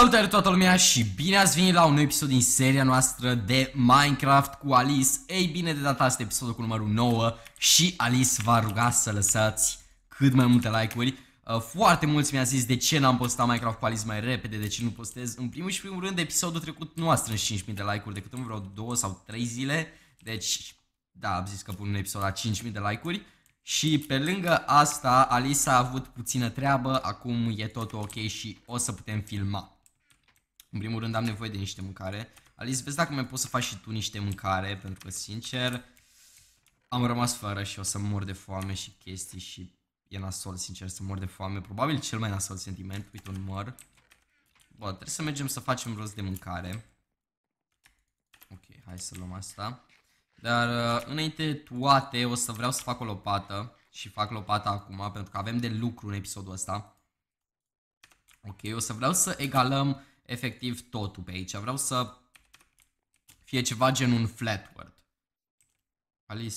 Salutare toată lumea și bine ați venit la un nou episod din seria noastră de Minecraft cu Alice Ei bine, de data asta episodul cu numărul 9 și Alice va ruga să lăsați cât mai multe like-uri uh, Foarte mulți mi-a zis de ce n-am postat Minecraft cu Alice mai repede, de ce nu postez În primul și primul rând episodul trecut nu a strâns 5000 de like-uri decât în vreo 2 sau 3 zile Deci, da, am zis că pun un episod la 5000 de like-uri și pe lângă asta, Alice a avut puțină treabă, acum e totul ok și o să putem filma. În primul rând am nevoie de niște mâncare. Alice, vezi dacă mai poți să faci și tu niște mâncare, pentru că, sincer, am rămas fără și o să mor de foame și chestii și e nasol, sincer, să mor de foame. Probabil cel mai nasol sentiment, uite un măr. Bă, trebuie să mergem să facem rost de mâncare. Ok, hai să luăm asta. Dar uh, înainte toate o să vreau să fac o lopată și fac lopata acum pentru că avem de lucru în episodul ăsta. Ok, o să vreau să egalăm efectiv totul pe aici. Vreau să fie ceva gen un flat word. Alice.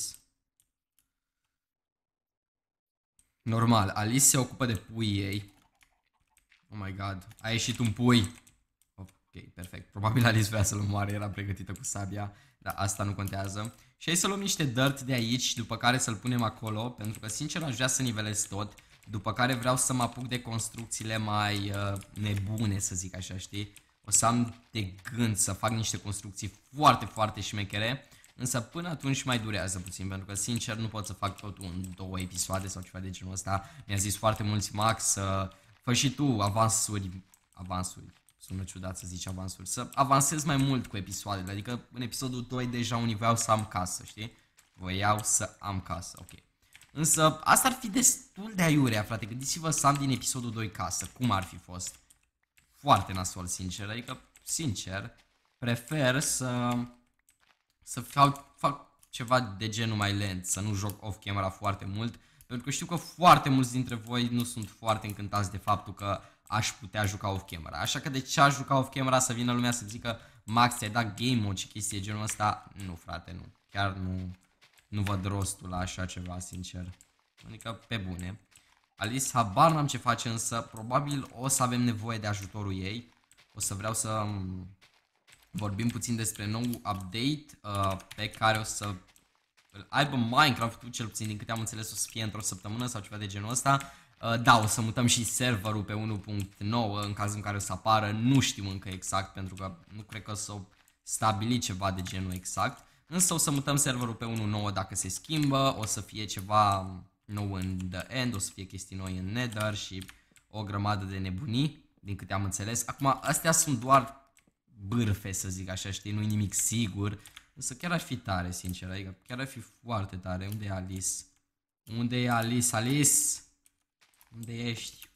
Normal, Alice se ocupă de pui ei. Oh my god, a ieșit un pui. Ok, perfect. Probabil Alice vrea să-l moare, era pregătită cu sabia, dar asta nu contează. Și hai să luăm niște dirt de aici, după care să-l punem acolo, pentru că sincer aș vrea să nivelez tot. După care vreau să mă apuc de construcțiile mai uh, nebune, să zic așa, știi? O să am de gând să fac niște construcții foarte, foarte șmechere, însă până atunci mai durează puțin, pentru că sincer nu pot să fac totul în două episoade sau ceva de genul ăsta. Mi-a zis foarte mulți Max să uh, fă și tu avansuri, avansuri, sună ciudat să zici avansuri, să avansez mai mult cu episoadele, adică în episodul 2 deja unii voiau să am casă, știi? Voiau să am casă, ok. Însă asta ar fi destul de aiurea, frate. Gândiți-vă Sam din episodul 2 casă. Cum ar fi fost? Foarte nasol, sincer. Adică, sincer, prefer să... Să fac, fac ceva de genul mai lent, să nu joc off-camera foarte mult, pentru că știu că foarte mulți dintre voi nu sunt foarte încântați de faptul că aș putea juca off-camera. Așa că de ce aș juca off-camera să vină lumea să zică Max, ți-ai dat game mode și chestii de genul ăsta? Nu, frate, nu. Chiar nu, nu văd rostul la așa ceva, sincer. Adică, pe bune. Alice, habar n-am ce face, însă probabil o să avem nevoie de ajutorul ei. O să vreau să mm, vorbim puțin despre nou update uh, pe care o să îl aibă Minecraft, cel puțin din câte am înțeles o să fie într-o săptămână sau ceva de genul ăsta. Uh, da, o să mutăm și serverul pe 1.9 în cazul în care o să apară, nu știm încă exact pentru că nu cred că o să stabili ceva de genul exact. Însă o să mutăm serverul pe unul nou dacă se schimbă, o să fie ceva nou în the end, o să fie chestii noi în nether și o grămadă de nebunii, din câte am înțeles. Acum, astea sunt doar bârfe, să zic așa, știi, nu-i nimic sigur. Însă chiar ar fi tare, sincer, adică chiar ar fi foarte tare. Unde e Alice? Unde e Alice? Alice? Unde ești?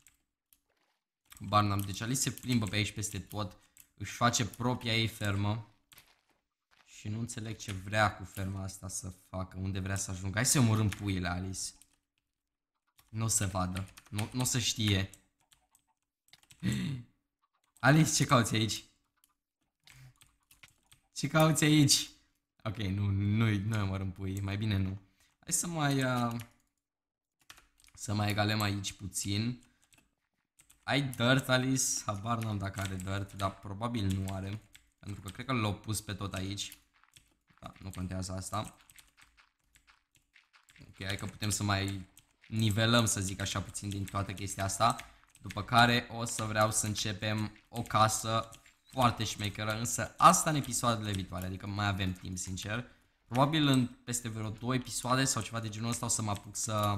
Barnum, deci Alice se plimbă pe aici peste tot, își face propria ei fermă. Și nu înțeleg ce vrea cu ferma asta să facă, unde vrea să ajungă. Hai să-i omorâm puiile, Alice. Nu o să vadă, nu, nu o să știe. Alice, ce cauți aici? Ce cauți aici? Ok, nu, nu, nu omorâm puii, mai bine nu. Hai să mai... Uh, să mai egalem aici puțin. Ai dirt, Alice? Habar n-am dacă are dirt, dar probabil nu are. Pentru că cred că l-au pus pe tot aici. Da, nu contează asta. Ok, hai că putem să mai nivelăm, să zic așa, puțin din toată chestia asta. După care o să vreau să începem o casă foarte șmecheră, însă asta în episoadele viitoare, adică mai avem timp, sincer. Probabil în peste vreo 2 episoade sau ceva de genul ăsta o să mă apuc să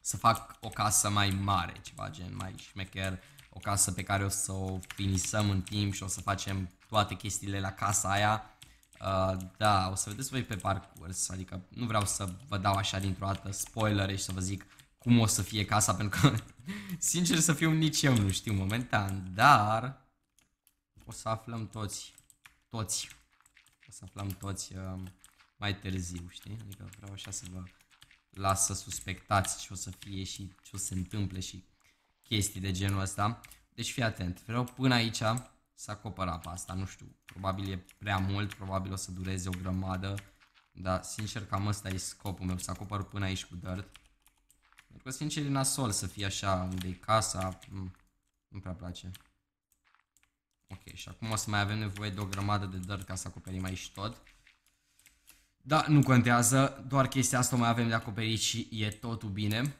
să fac o casă mai mare, ceva gen mai șmecher, o casă pe care o să o finisăm în timp și o să facem toate chestiile la casa aia Uh, da, o să vedeți voi pe parcurs, adică nu vreau să vă dau așa dintr-o dată spoilere și să vă zic cum o să fie casa, pentru că, sincer să fiu, nici eu nu știu momentan, dar o să aflăm toți, toți, o să aflăm toți uh, mai târziu, știi? Adică vreau așa să vă las să suspectați ce o să fie și ce o să se întâmple și chestii de genul ăsta. Deci fii atent, vreau până aici să acopăr apa asta, nu știu, probabil e prea mult, probabil o să dureze o grămadă, dar sincer cam ăsta e scopul meu, să acopăr până aici cu dirt. Pentru că sincer e nasol să fie așa, unde e casa, nu prea place. Ok, și acum o să mai avem nevoie de o grămadă de dirt ca să acoperim aici tot. Da, nu contează, doar chestia asta o mai avem de acoperit și e totul bine.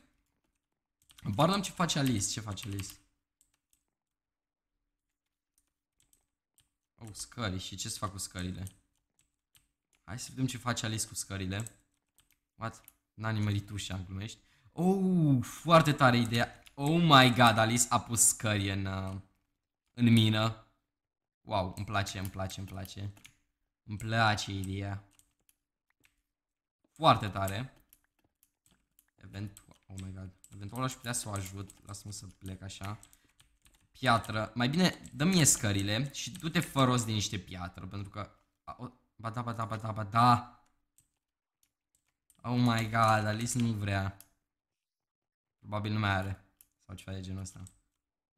Barnum ce face Alice, ce face Alice? Au, scări. Și ce să fac cu scările? Hai să vedem ce face Alice cu scările. What? N-a nimerit ușa, glumești. Oh, foarte tare ideea. Oh my god, Alice a pus scări în, uh, în mină. Wow, îmi place, îmi place, îmi place. Îmi place ideea. Foarte tare. Eventual, oh my god. Eventual aș putea să o ajut. Lasă-mă să plec așa piatră. Mai bine, dă mie scările și du-te făros din de niște piatră, pentru că... Ba da, ba da, ba da, ba da. Oh my god, Alice nu vrea. Probabil nu mai are. Sau ceva de genul ăsta.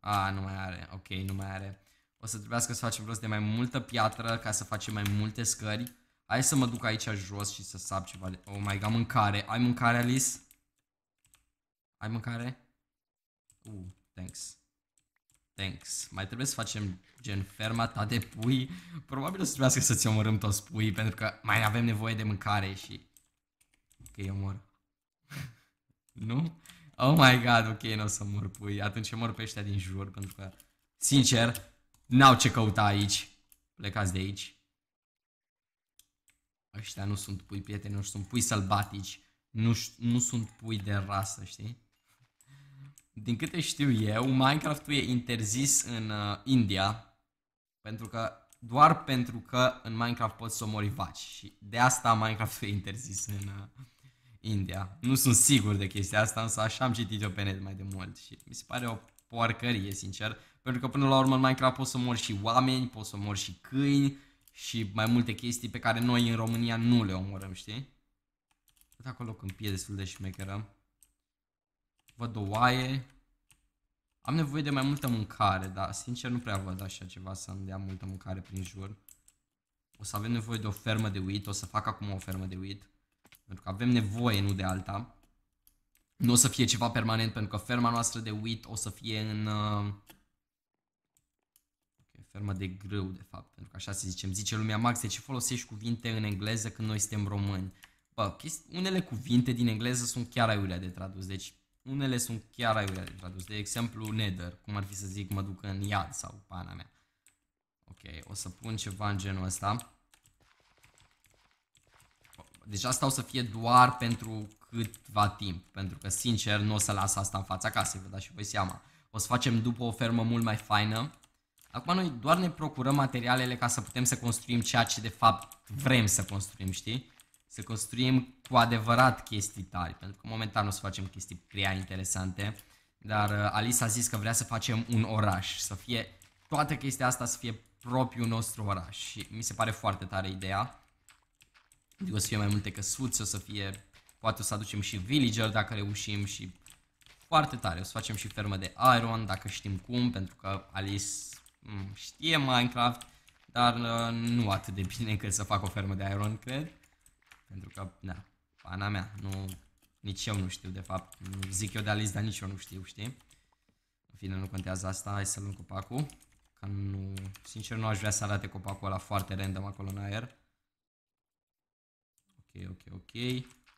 A, nu mai are. Ok, nu mai are. O să trebuiască să facem rost de mai multă piatră ca să facem mai multe scări. Hai să mă duc aici jos și să sap ceva de... Oh my god, mâncare. Ai mâncare, Alice? Ai mâncare? Uh, thanks. Thanks. Mai trebuie să facem gen ferma ta de pui. Probabil o să trebuiască să-ți omorâm toți pui, pentru că mai avem nevoie de mâncare și... ok, eu mor. nu? Oh my god, ok, nu o să mor pui. Atunci mor pe ăștia din jur pentru că, sincer, n-au ce căuta aici. Plecați de aici. Ăștia nu sunt pui prieteni, nu sunt pui sălbatici. Nu, nu sunt pui de rasă, știi? Din câte știu eu, Minecraft e interzis în uh, India pentru că doar pentru că în Minecraft poți să omori vaci și de asta Minecraft e interzis în uh, India. Nu sunt sigur de chestia asta, însă așa am citit eu pe net mai de mult și mi se pare o porcărie, sincer, pentru că până la urmă în Minecraft poți să mori și oameni, poți să mori și câini și mai multe chestii pe care noi în România nu le omorăm, știi? Uite acolo câmpie destul de șmecheră văd o oaie. Am nevoie de mai multă mâncare, dar sincer nu prea văd așa ceva să îmi dea multă mâncare prin jur. O să avem nevoie de o fermă de uit, o să fac acum o fermă de uit. Pentru că avem nevoie, nu de alta. Nu o să fie ceva permanent, pentru că ferma noastră de uit o să fie în... Uh... Okay, fermă de grâu, de fapt, pentru că așa se zicem. Zice lumea, Max, de ce folosești cuvinte în engleză când noi suntem români? Bă, unele cuvinte din engleză sunt chiar aiurea de tradus, deci unele sunt chiar aiurea de tradus. De exemplu, nether, cum ar fi să zic, mă duc în iad sau pana mea. Ok, o să pun ceva în genul ăsta. Deci asta o să fie doar pentru câtva timp, pentru că sincer nu o să las asta în fața casei, vă dați și voi seama. O să facem după o fermă mult mai faină. Acum noi doar ne procurăm materialele ca să putem să construim ceea ce de fapt vrem să construim, știi? să construim cu adevărat chestii tari, pentru că momentan o să facem chestii prea interesante, dar uh, Alice a zis că vrea să facem un oraș, să fie toată chestia asta să fie propriul nostru oraș și mi se pare foarte tare ideea. O să fie mai multe căsuțe, o să fie, poate o să aducem și villager dacă reușim și foarte tare. O să facem și fermă de iron dacă știm cum, pentru că Alice mm, știe Minecraft, dar uh, nu atât de bine încât să fac o fermă de iron, cred. Pentru că, da, pana mea, nu, nici eu nu știu de fapt. Zic eu de Alice, dar nici eu nu știu, știi? În fine, nu contează asta, hai să luăm copacul. Că nu, sincer nu aș vrea să arate copacul ăla foarte random acolo în aer. Ok, ok, ok.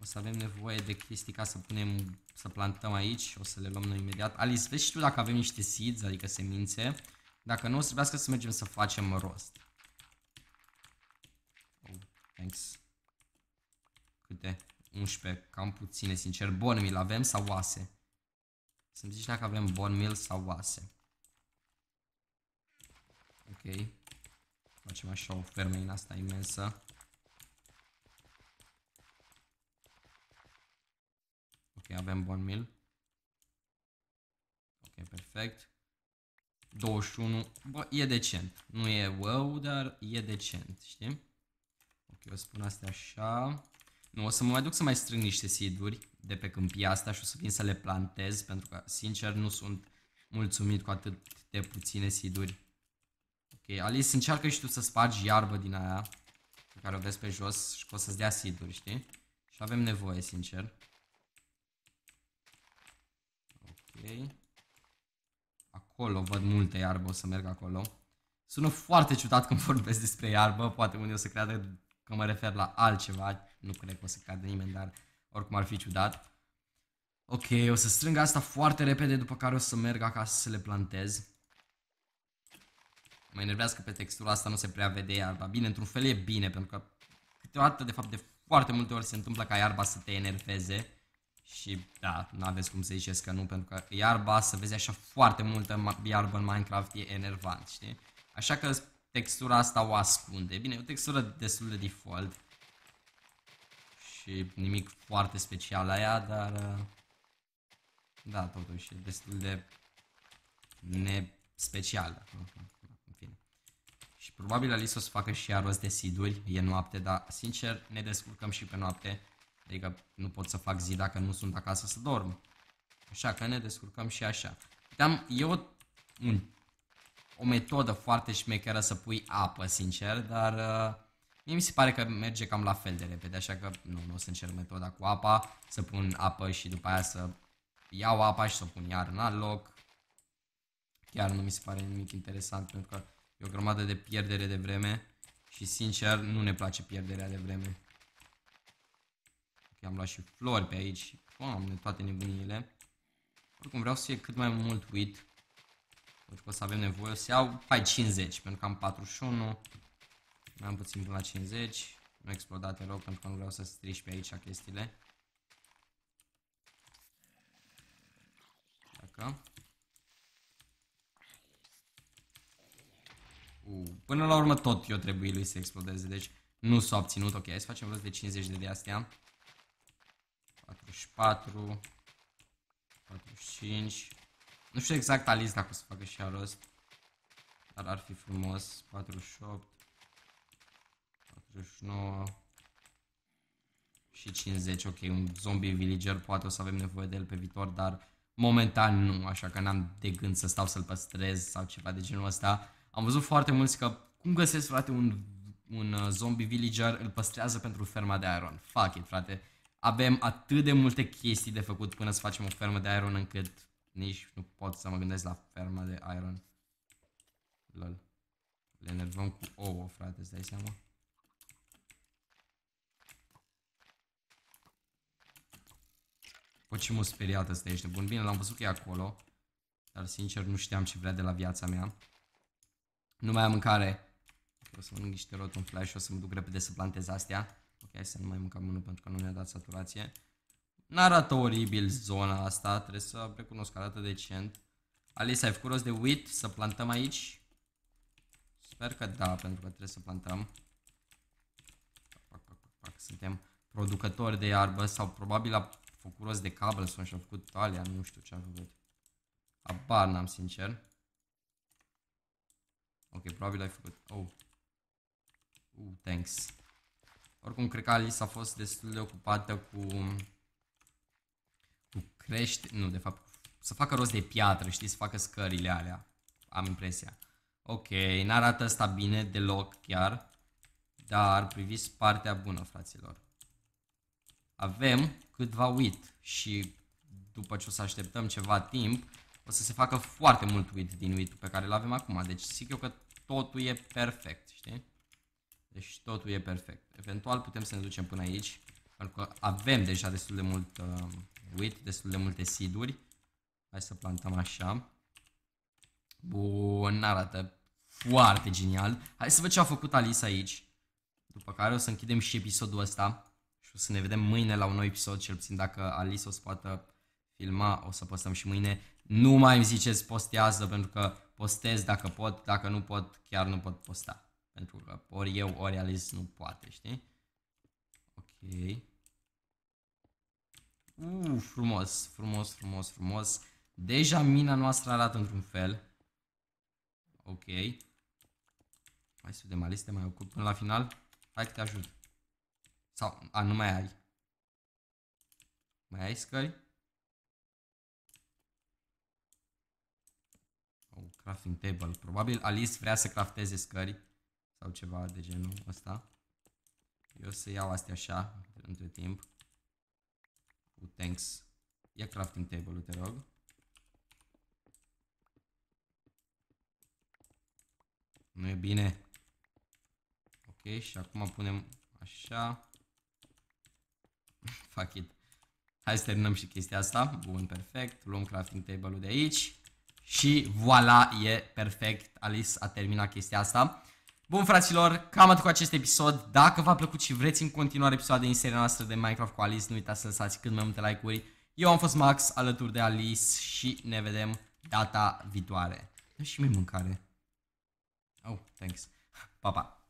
O să avem nevoie de chestii ca să punem, să plantăm aici, o să le luăm noi imediat. Alice, vezi și tu dacă avem niște seeds, adică semințe. Dacă nu, o să trebuiască să mergem să facem rost. Oh, thanks. Câte? 11. Cam puține, sincer. mil avem sau oase? Să-mi zici dacă avem bonmil sau oase. Ok. Facem așa o fermă în asta imensă. Ok, avem mil Ok, perfect. 21. Bă, e decent. Nu e wow, dar e decent, știi? Ok, o spun astea așa. Nu, o să mă mai duc să mai strâng niște siduri de pe câmpia asta și o să vin să le plantez, pentru că, sincer, nu sunt mulțumit cu atât de puține siduri. Ok, Alice, încearcă și tu să spargi iarbă din aia, pe care o vezi pe jos și o să-ți dea siduri, știi? Și avem nevoie, sincer. Ok. Acolo văd multe iarbă, o să merg acolo. Sună foarte ciudat când vorbesc despre iarbă, poate unii o să creadă că mă refer la altceva nu cred că o să cadă nimeni, dar oricum ar fi ciudat. Ok, o să strâng asta foarte repede, după care o să merg acasă să le plantez. Mă enervează că pe textura asta nu se prea vede iarba. Bine, într-un fel e bine, pentru că câteodată, de fapt, de foarte multe ori se întâmplă ca iarba să te enerveze. Și da, nu aveți cum să ziceți că nu, pentru că iarba, să vezi așa foarte multă iarbă în Minecraft, e enervant, știi? Așa că textura asta o ascunde. Bine, e o textură destul de default și nimic foarte special la ea, dar uh, da, totuși e destul de nespecială. În fine. Și probabil Alice o să facă și ea de siduri, e noapte, dar sincer ne descurcăm și pe noapte. Adică nu pot să fac zi dacă nu sunt acasă să dorm. Așa că ne descurcăm și așa. Dar eu o, o metodă foarte șmecheră să pui apă, sincer, dar uh, Mie mi se pare că merge cam la fel de repede, așa că nu, nu o să încerc metoda cu apa, să pun apă și după aia să iau apa și să o pun iar în alt loc. Chiar nu mi se pare nimic interesant pentru că e o grămadă de pierdere de vreme și sincer nu ne place pierderea de vreme. Okay, am luat și flori pe aici am doamne, toate nebuniile. Oricum vreau să fie cât mai mult uit. Pentru că o să avem nevoie, o să iau, hai 50 pentru că am 41. Am puțin până la 50. Nu a explodat deloc pentru că nu vreau să strici pe aici chestiile. Dacă... Uh, până la urmă tot eu trebuie lui să explodeze, deci nu s-a obținut. Ok, hai să facem rost de 50 de de-astea. 44, 45. Nu știu exact lista cum să facă și rost, dar ar fi frumos. 48. 49 și 50. Ok, un zombie villager poate o să avem nevoie de el pe viitor, dar momentan nu, așa că n-am de gând să stau să-l păstrez sau ceva de genul ăsta. Am văzut foarte mulți că cum găsesc, frate, un, un uh, zombie villager, îl păstrează pentru ferma de iron. Fuck it, frate. Avem atât de multe chestii de făcut până să facem o fermă de iron încât nici nu pot să mă gândesc la ferma de iron. Lol. Le enervăm cu ouă, frate, îți dai seama? Bă, ce mă speriat ăsta ești bun. Bine, l-am văzut că e acolo. Dar sincer nu știam ce vrea de la viața mea. Nu mai am mâncare. O să mănânc niște rot un flash și o să mă duc repede să plantez astea. Ok, hai să nu mai mâncam unul pentru că nu ne a dat saturație. N-arată oribil zona asta, trebuie să recunosc că arată decent. Alice, ai făcut rost de wheat să plantăm aici? Sper că da, pentru că trebuie să plantăm. Pac, pac, pac, pac. Suntem producători de iarbă sau probabil a făcut rost de Cableson și a făcut alea, nu știu ce am făcut. Abar n-am sincer. Ok, probabil ai făcut. Oh. Uh, thanks. Oricum, cred că Alice a fost destul de ocupată cu... Cu crește... Nu, de fapt, să facă rost de piatră, știi, să facă scările alea. Am impresia. Ok, n-arată asta bine deloc chiar. Dar priviți partea bună, fraților avem câtva wheat și după ce o să așteptăm ceva timp, o să se facă foarte mult wheat din wheat pe care îl avem acum. Deci zic eu că totul e perfect, știi? Deci totul e perfect. Eventual putem să ne ducem până aici, pentru că avem deja destul de mult uh, wheat, destul de multe siduri. Hai să plantăm așa. Bun, arată foarte genial. Hai să văd ce a făcut Alice aici. După care o să închidem și episodul ăsta și o să ne vedem mâine la un nou episod, cel puțin dacă Alice o să poată filma, o să postăm și mâine. Nu mai îmi ziceți postează pentru că postez dacă pot, dacă nu pot, chiar nu pot posta. Pentru că ori eu, ori Alice nu poate, știi? Ok. Uh, frumos, frumos, frumos, frumos. Deja mina noastră arată într-un fel. Ok. Hai să vedem, Alice, te mai ocup până la final. Hai că te ajut. Sau, a, nu mai ai. Mai ai scări? Oh, crafting table. Probabil Alice vrea să crafteze scări. Sau ceva de genul ăsta. Eu să iau astea așa, între timp. Cu oh, thanks. Ia crafting table-ul, te rog. Nu e bine. Ok, și acum punem așa. Fuck it. Hai să terminăm și chestia asta. Bun, perfect. Luăm crafting table-ul de aici. Și voilà, e perfect. Alice a terminat chestia asta. Bun, fraților, cam atât cu acest episod. Dacă v-a plăcut și vreți în continuare episoade din seria noastră de Minecraft cu Alice, nu uitați să lăsați cât mai multe like-uri. Eu am fost Max, alături de Alice și ne vedem data viitoare. Dă și mie mâncare. Oh, thanks. Pa, pa.